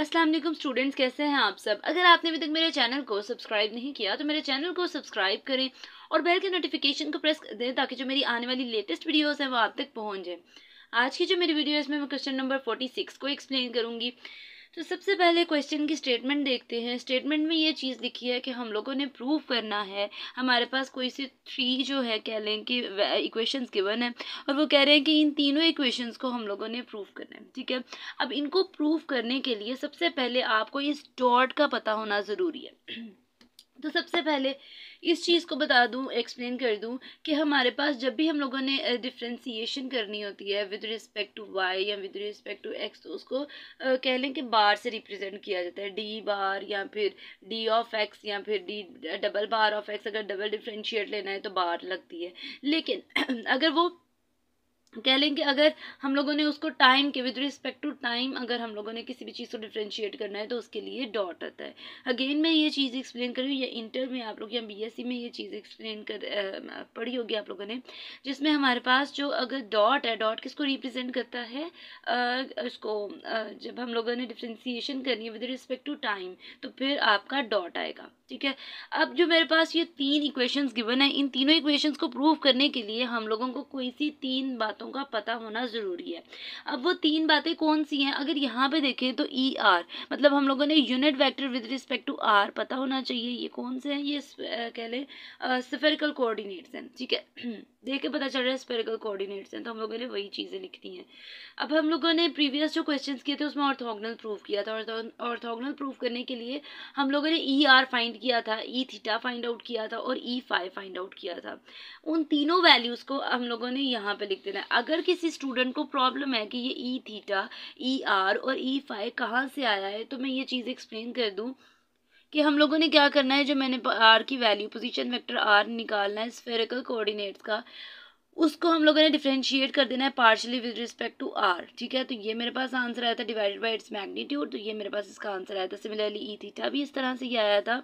अस्सलाम वालेकुम स्टूडेंट्स कैसे हैं आप सब अगर आपने अभी तक मेरे चैनल को सब्सक्राइब नहीं किया तो मेरे चैनल को सब्सक्राइब करें और बेल के नोटिफिकेशन को प्रेस दें ताकि जो मेरी आने वाली लेटेस्ट वीडियोस हैं वो आप तक पहुंच जाए आज की जो मेरी वीडियो है इसमें मैं क्वेश्चन नंबर फोर्टी सिक्स को एक्सप्लेन करूंगी तो सबसे पहले क्वेश्चन की स्टेटमेंट देखते हैं स्टेटमेंट में ये चीज़ लिखी है कि हम लोगों ने प्रूव करना है हमारे पास कोई सी थ्री जो है कह लें कि इक्वेशंस गिवन है और वो कह रहे हैं कि इन तीनों इक्वेशंस को हम लोगों ने प्रूव करना है ठीक है अब इनको प्रूव करने के लिए सबसे पहले आपको इस डॉट का पता होना ज़रूरी है तो सबसे पहले इस चीज़ को बता दूँ एक्सप्लेन कर दूँ कि हमारे पास जब भी हम लोगों ने डिफ्रेंसीशन करनी होती है विद रिस्पेक्ट टू वाई या विद रिस्पेक्ट टू एक्स तो उसको कह लें कि बार से रिप्रेजेंट किया जाता है डी बार या फिर डी ऑफ एक्स या फिर D double bar of X अगर डबल डिफ्रेंशिएट लेना है तो बार लगती है लेकिन अगर वो कह लें कि अगर हम लोगों ने उसको टाइम के विद रिस्पेक्ट टू टाइम अगर हम लोगों ने किसी भी चीज़ को डिफ्रेंशिएट करना है तो उसके लिए डॉट आता है अगेन मैं ये चीज़ एक्सप्लेन करी या इंटर में आप लोग या बीएससी e में ये चीज़ एक्सप्लेन कर पढ़ी होगी आप लोगों ने जिसमें हमारे पास जो अगर डॉट है डॉट किसको रिप्रेजेंट करता है उसको जब हम लोगों ने डिफ्रेंसीशन करनी है विद रिस्पेक्ट टू टाइम तो फिर आपका डॉट आएगा ठीक है अब जो मेरे पास ये तीन इक्वेशंस गिवन है इन तीनों इक्वेशंस को प्रूव करने के लिए हम लोगों को कोई सी तीन बातों का पता होना ज़रूरी है अब वो तीन बातें कौन सी हैं अगर यहाँ पे देखें तो ई e, आर मतलब हम लोगों ने unit vector with respect to R पता होना चाहिए ये कौन से हैं ये कह लें सफेरिकल कोऑर्डिनेट्स हैं ठीक है देख के पता चल रहा है स्पेरिकल कोऑर्डिनेट्स हैं तो हम लोगों ने वही चीज़ें लिखती हैं अब हम लोगों ने प्रीवियस जो क्वेश्चन किए थे उसमें ऑर्थोगनल प्रूफ किया था ऑर्थोगनल प्रूफ करने के लिए हम लोगों ने ई आर फाइंड किया था ई थीटा फाइंड आउट किया था और ई फाइव फाइंड आउट किया था उन तीनों वैल्यूज़ को हम लोगों ने यहाँ पर लिख देना है अगर किसी स्टूडेंट को प्रॉब्लम है कि ये ई थीटा ई आर और ई e फाइव कहाँ से आया है तो मैं ये चीज़ एक्सप्लेन कर दूँ कि हम लोगों ने क्या करना है जो मैंने आर की वैल्यू पोजीशन वेक्टर आर निकालना है स्फेरिकल कोऑर्डिनेट्स का उसको हम लोगों ने डिफ्रेंशिएट कर देना है partially with respect to R ठीक है तो ये मेरे पास आंसर आया था डिवाइडेड बाय इट्स मैग्नीट्यूड तो ये मेरे पास इसका आंसर आया था सिमिलरली ई थीटा भी इस तरह से ये आया था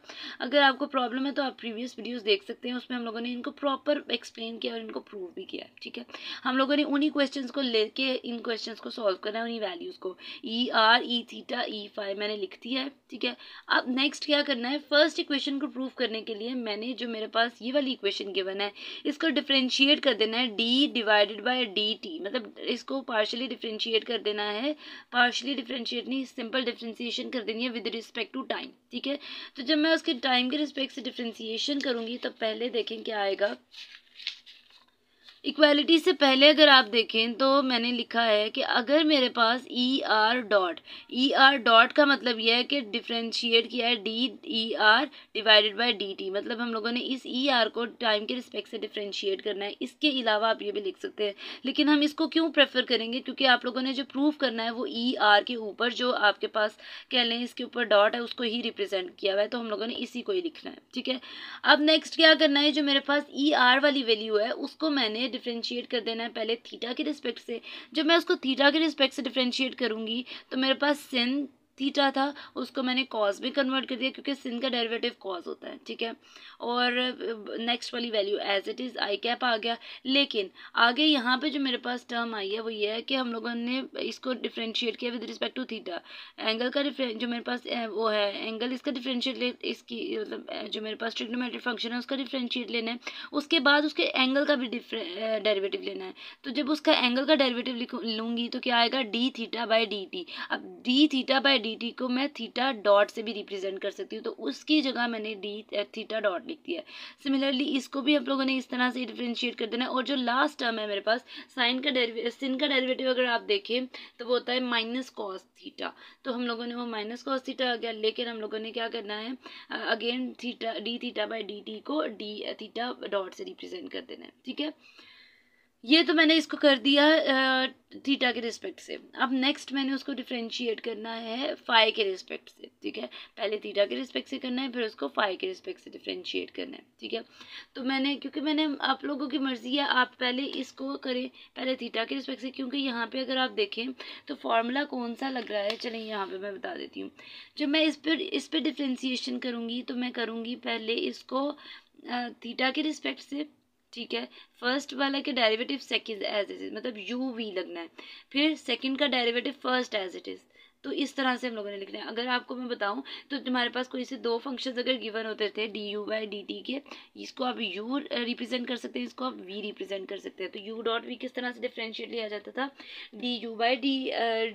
अगर आपको प्रॉब्लम है तो आप प्रीवियस वीडियोस देख सकते हैं उसमें हम लोगों ने इनको प्रॉपर एक्सप्लेन किया और इनको प्रूव भी किया ठीक है हम लोगों ने उन्हीं क्वेश्चन को लेके इन क्वेश्चन को सॉल्व करना है उन्हीं वैल्यूज़ को E R E theta E phi मैंने लिख दिया है ठीक है अब नेक्स्ट क्या करना है फर्स्ट इक्वेशन को प्रूव करने के लिए मैंने जो मेरे पास ये वाली इक्वेशन गिवन है इसको डिफ्रेंशिएट कर देना है है D divided by D T मतलब इसको पार्शली डिफ्रेंशिएट कर देना है पार्शली डिफ्रेंशिएट नहीं सिंपल डिफ्रेंशिएशन कर देनी है विद रिस्पेक्ट टू टाइम ठीक है तो जब मैं उसके टाइम के रिस्पेक्ट से डिफ्रेंशिएशन करूँगी तब पहले देखें क्या आएगा इक्वालिटी से पहले अगर आप देखें तो मैंने लिखा है कि अगर मेरे पास E R dot E R dot का मतलब यह है कि डिफ्रेंशिएट किया है D E R divided by D T मतलब हम लोगों ने इस ई e आर को टाइम के रिस्पेक्ट से डिफ्रेंशिएट करना है इसके अलावा आप ये भी लिख सकते हैं लेकिन हम इसको क्यों प्रेफर करेंगे क्योंकि आप लोगों ने जो प्रूव करना है वो ई e आर के ऊपर जो आपके पास कह लें इसके ऊपर डॉट है उसको ही रिप्रेजेंट किया हुआ है तो हम लोगों ने इसी को ही लिखना है ठीक है अब नेक्स्ट क्या करना है जो मेरे पास ई e आर वाली वैल्यू है उसको मैंने डिफ्रेंशिएट कर देना है पहले थीटा के रिस्पेक्ट से जब मैं उसको थीटा के रिस्पेक्ट से डिफ्रेंशिएट करूँगी तो मेरे पास सिन थीटा था उसको मैंने कॉज में कन्वर्ट कर दिया क्योंकि सिन का डेरिवेटिव कॉज होता है ठीक है और नेक्स्ट वाली value as it is I cap आ गया लेकिन आगे यहाँ पे जो मेरे पास टर्म आई है वो ये है कि हम लोगों ने इसको डिफ्रेंशिएट किया with respect to theta angle का जो मेरे पास वो है एंगल इसका डिफ्रेंशिएट इसकी मतलब जो मेरे पास ट्रिग्नोमेट्रिक फंक्शन है उसका डिफ्रेंशिएट लेना है उसके बाद उसके एंगल का भी डेरिवेटिव लेना है तो जब उसका एंगल का डेरिवेटिव लूँगी तो क्या आएगा D theta by D T अब D theta by D T को मैं थीटा डॉट से भी रिप्रेजेंट कर सकती हूँ तो उसकी जगह मैंने डी थीटा डॉट लिख दिया सिमिलरली इसको भी आप लोगों ने इस तरह से डिफ्रेंशिएट कर देना है और जो लास्ट टर्म है मेरे पास साइन का सिन eh, का डेरिवेटिव अगर आप देखें तो वो होता है माइनस कॉस थीटा तो हम लोगों ने वो माइनस कॉस थीटा आ गया लेकिन हम लोगों ने क्या करना है again theta D theta by D T को डी थीटा डॉट से रिप्रेजेंट कर देना है ठीक है ये तो मैंने इसको कर दिया थीटा के रिस्पेक्ट से अब नेक्स्ट मैंने उसको डिफ्रेंशिएट करना है फाइव के रिस्पेक्ट से ठीक है पहले थीटा के रिस्पेक्ट से करना है फिर उसको फाइव के रिस्पेक्ट से डिफ्रेंशिएट करना है ठीक है तो मैंने क्योंकि मैंने आप लोगों की मर्ज़ी है आप पहले इसको करें पहले थीटा के रिस्पेक्ट से क्योंकि यहाँ पर अगर आप देखें तो फार्मूला कौन सा लग रहा है चलें यहाँ पर मैं बता देती हूँ जब मैं इस पर इस पर डिफ्रेंशिएशन करूँगी तो मैं करूँगी पहले इसको थीटा के रिस्पेक्ट से ठीक है फर्स्ट वाला के derivative second as it is मतलब यू वी लगना है फिर सेकंड का derivative first as it is तो इस तरह से हम लोगों ने लिखना है अगर आपको मैं बताऊँ तो तुम्हारे पास कोई से दो फंक्शन अगर गिवन होते थे D U by D T के इसको आप यू रिप्रेजेंट uh, कर सकते हैं इसको आप वी रिप्रेजेंट कर सकते हैं तो यू डॉट वी किस तरह से डिफ्रेंशिएट लिया जाता था D U by D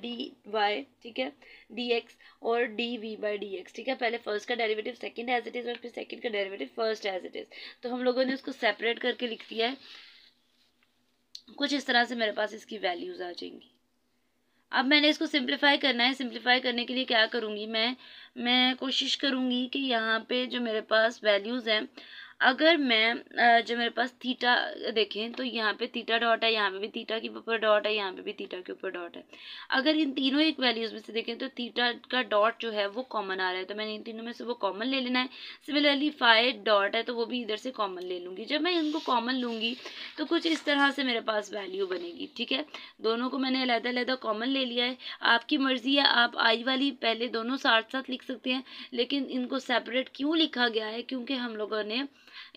D Y ठीक है डी एक्स और D V by D X ठीक है पहले फर्स्ट का derivative second as it is और फिर सेकेंड का derivative first as it is तो हम लोगों ने उसको सेपरेट करके लिख दिया है कुछ इस तरह से मेरे पास इसकी वैल्यूज़ आ जाएंगी अब मैंने इसको सिंप्लीफाई करना है सिंप्लीफाई करने के लिए क्या करूँगी मैं मैं कोशिश करूँगी कि यहाँ पे जो मेरे पास वैल्यूज़ हैं अगर मैं जो मेरे पास थीटा देखें तो यहाँ पे थीटा डॉट है यहाँ पे भी थीटा के ऊपर डॉट है यहाँ पे भी थीटा के ऊपर डॉट है अगर इन तीनों एक वैल्यूज़ में से देखें तो थीटा का डॉट जो है वो कॉमन आ रहा है तो मैंने इन तीनों में से वो कॉमन ले लेना है सिमिलरली फाइव डॉट है तो वो भी इधर से कॉमन ले लूँगी जब मैं इनको कॉमन लूँगी तो कुछ इस तरह से मेरे पास वैल्यू बनेगी ठीक है दोनों को मैंने अलहदा अलहदा कॉमन ले लिया है आपकी मर्ज़ी है आप आई वाली पहले दोनों साथ साथ लिख सकते हैं लेकिन इनको सेपरेट क्यों लिखा गया है क्योंकि हम लोगों ने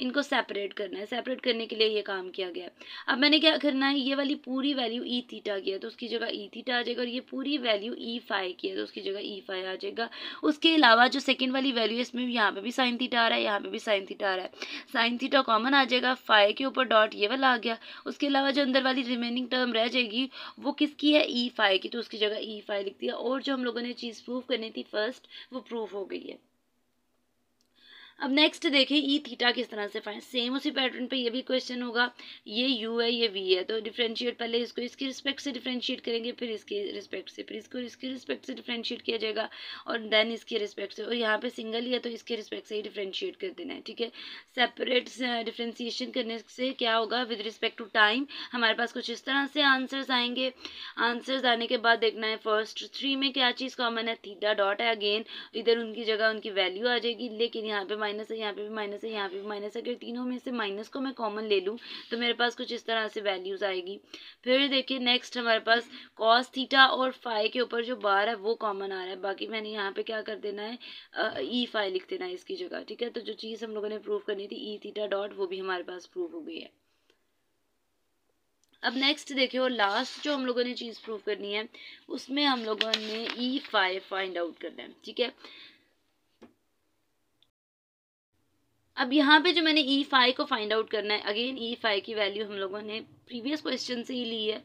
इनको सेपरेट करना है सेपरेट करने के लिए ये काम किया गया है अब मैंने क्या करना है ये वाली पूरी वैल्यू ई थीटा की है तो उसकी जगह ई e थीटा आ जाएगा और ये पूरी वैल्यू ई फाइव की है तो उसकी जगह ई e फाइव आ जाएगा उसके अलावा जो सेकेंड वाली वैल्यू है इसमें यहाँ पर भी साइन थीटा आ रहा है यहाँ पर भी साइन थीटा आ रहा है साइन थीटा कॉमन आ जाएगा फाइव के ऊपर डॉट ये वाला आ गया उसके अलावा जो अंदर वाली रिमेनिंग टर्म रह जाएगी वो किसकी है ई e फाइव की तो उसकी जगह ई फाइव लिख दिया और जो हम लोगों ने चीज़ प्रूव करनी थी फर्स्ट वो प्रूव हो गई है अब नेक्स्ट देखें ई e थीटा किस तरह से फाइन सेम उसी पैटर्न पे ये भी क्वेश्चन होगा ये यू है ये वी है तो डिफ्रेंशिएट पहले इसको इसके रिस्पेक्ट से डिफ्रेंशिएट करेंगे फिर इसके रिस्पेक्ट से फिर इसको इसके रिस्पेक्ट से डिफ्रेंशिएट किया जाएगा और देन इसके रिस्पेक्ट से और यहाँ पे सिंगल ही है तो इसके रिस्पेक्ट से ही डिफ्रेंशिएट कर देना है ठीक है सेपरेट डिफ्रेंशिएशन uh, करने से क्या होगा विद रिस्पेक्ट टू टाइम हमारे पास कुछ इस तरह से आंसर्स आएंगे आंसर्स आने के बाद देखना है फर्स्ट थ्री में क्या चीज़ कॉमन है थीटा डॉट है अगेन इधर उनकी जगह उनकी वैल्यू आ जाएगी लेकिन यहाँ पर माइनस है यहाँ पे भी माइनस है यहाँ पे भी माइनस है अगर तीनों में से माइनस को मैं कॉमन ले लूँ तो मेरे पास कुछ इस तरह से वैल्यूज़ आएगी फिर देखिए नेक्स्ट हमारे पास कॉस थीटा और फाई के ऊपर जो बार है वो कॉमन आ रहा है बाकी मैंने यहाँ पे क्या कर देना है ई फाई e लिख देना है इसकी जगह ठीक है तो जो चीज़ हम लोगों ने प्रूव करनी थी ई थीटा डॉट वो भी हमारे पास प्रूव हो गई है अब नेक्स्ट देखिए और लास्ट जो हम लोगों ने चीज़ प्रूव करनी है उसमें हम लोगों ने ई फाइव फाइंड आउट करना है ठीक है अब यहाँ पे जो मैंने ई e फाइव को फाइंड आउट करना है अगेन ई फाइव की वैल्यू हम लोगों ने प्रीवियस क्वेश्चन से ही ली है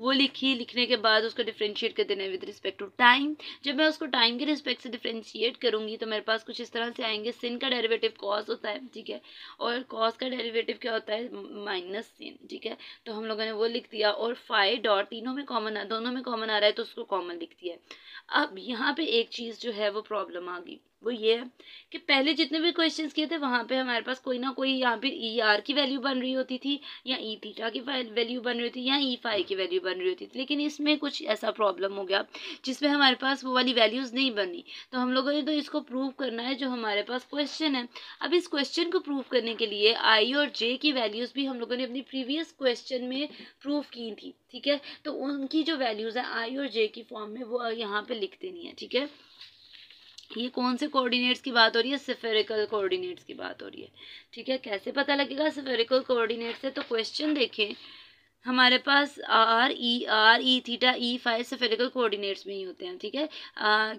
वो लिखी लिखने के बाद उसको डिफ्रेंशिएट कर देना है विद रिस्पेक्ट टू टाइम जब मैं उसको टाइम के रिस्पेक्ट से डिफ्रेंशिएट करूँगी तो मेरे पास कुछ इस तरह से आएंगे सिन का डेरिवेटिव कॉज होता है ठीक है और कॉज का डेरिवेटिव क्या होता है माइनस सिन ठीक है तो हम लोगों ने वो लिख दिया और फाइव डॉट तीनों में कॉमन दोनों में कॉमन आ रहा है तो उसको कॉमन लिख दिया है अब यहाँ पर एक चीज़ जो है वो प्रॉब्लम आ गई वो ये है कि पहले जितने भी क्वेश्चंस किए थे वहाँ पे हमारे पास कोई ना कोई यहाँ पे ई e आर की वैल्यू बन रही होती थी या ई e थीटा की वैल्यू बन रही होती थी या ई e फाइव की वैल्यू बन रही होती थी लेकिन इसमें कुछ ऐसा प्रॉब्लम हो गया जिसमें हमारे पास वो वाली वैल्यूज़ नहीं बनी तो हम लोगों ने तो इसको प्रूव करना है जो हमारे पास क्वेश्चन है अब इस क्वेश्चन को प्रूव करने के लिए आई और जे की वैल्यूज़ भी हम लोगों ने अपनी प्रीवियस क्वेश्चन में प्रूव की थी ठीक है तो उनकी जो वैल्यूज़ है आई और जे की फॉर्म में वो यहाँ पर लिख देनी है ठीक है ये कौन से कोऑर्डिनेट्स की बात हो रही है सिफेरिकल कोऑर्डिनेट्स की बात हो रही है ठीक है कैसे पता लगेगा सिफेरिकल कोऑर्डिनेट्स है तो क्वेश्चन देखें हमारे पास R E R E theta E phi spherical coordinates में ही होते हैं ठीक है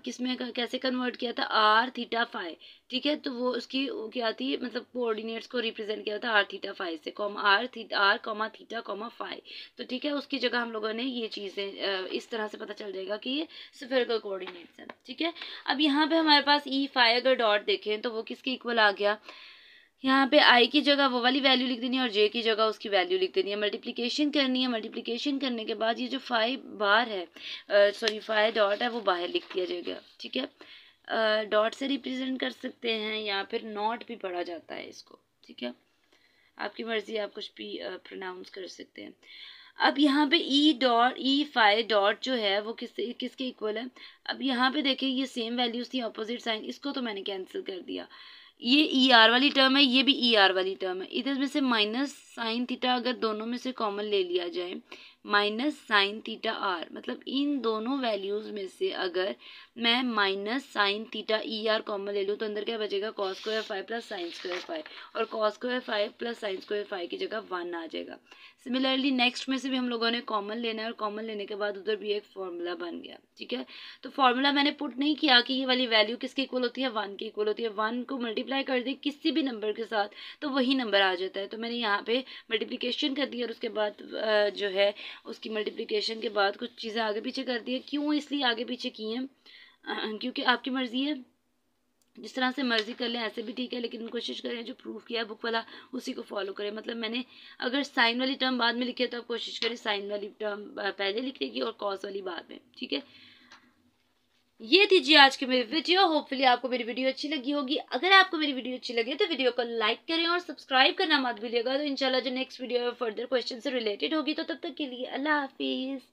किस में कैसे कन्वर्ट किया था आर थीटा फाइव ठीक है तो वो उसकी क्या थी मतलब कोऑर्डिनेट्स को रिप्रेजेंट किया था आर थीटा फाइव से कॉमा आर थी R comma theta comma phi तो ठीक है उसकी जगह हम लोगों ने ये चीज़ें इस तरह से पता चल जाएगा कि ये सफेरिकल कोऑर्डिनेट्स हैं ठीक है अब यहाँ पर हमारे पास ई e, फाइव अगर डॉट देखें तो वो किसके इक्वल आ गया यहाँ पे आई की जगह वो वाली वैल्यू लिख देनी है और जे की जगह उसकी वैल्यू लिख देनी है मल्टीप्लिकेशन करनी है मल्टीप्लिकेशन करने के बाद ये जो फाइव बार है सॉरी फाइव डॉट है वो बाहर लिख दिया जाएगा ठीक है डॉट से रिप्रेजेंट कर सकते हैं या फिर नॉट भी पढ़ा जाता है इसको ठीक है आपकी मर्ज़ी आप कुछ भी प्रोनाउंस कर सकते हैं अब यहाँ पे E dot E phi dot जो है वो किस किसके इक्वल है अब यहाँ पे देखें ये सेम वैल्यूज़ थी अपोजिट साइन इसको तो मैंने कैंसिल कर दिया ये ई e ER आर वाली टर्म है ये भी ई e ER आर वाली टर्म है इधर में से माइनस साइन थीटा अगर दोनों में से कॉमन ले लिया जाए माइनस साइन थीटा आर मतलब इन दोनों वैल्यूज़ में से अगर मैं minus sine theta E R common ले लूँ तो अंदर क्या बचेगा cos square phi plus sine square phi और cos square phi plus sine square phi की जगह वन आ जाएगा सिमिलरली नेक्स्ट में से भी हम लोगों ने कॉमन लेना है और कॉमन लेने के बाद उधर भी एक फॉर्मूला बन गया ठीक है तो फॉर्मूला मैंने पुट नहीं किया कि ये वाली वैल्यू किसके इक्वल होती है वन के इक्वल होती है वन को मल्टीप्लाई कर दे किसी भी नंबर के साथ तो वही नंबर आ जाता है तो मैंने यहाँ पे मल्टीप्लिकेशन कर दी और उसके बाद जो है उसकी मल्टीप्लिकेशन के बाद कुछ चीज़ें आगे पीछे कर दी है क्यों इसलिए आगे पीछे की हैं क्योंकि आपकी मर्ज़ी है जिस तरह से मर्ज़ी कर लें ऐसे भी ठीक है लेकिन कोशिश करें जो प्रूफ किया है बुक वाला उसी को फॉलो करें मतलब मैंने अगर साइन वाली टर्म बाद में लिखी है तो आप कोशिश करें साइन वाली टर्म पहले लिखने की और कॉज वाली बाद में ठीक है ये थी जी आज की मेरी वीडियो होपफुली आपको मेरी वीडियो अच्छी लगी होगी अगर आपको मेरी वीडियो अच्छी लगी तो वीडियो को लाइक करें और सब्सक्राइब करना मत भूलिएगा तो इंशाल्लाह जो नेक्स्ट वीडियो है फर्दर क्वेश्चन से रिलेटेड होगी तो तब तक के लिए अल्लाह हाफिज़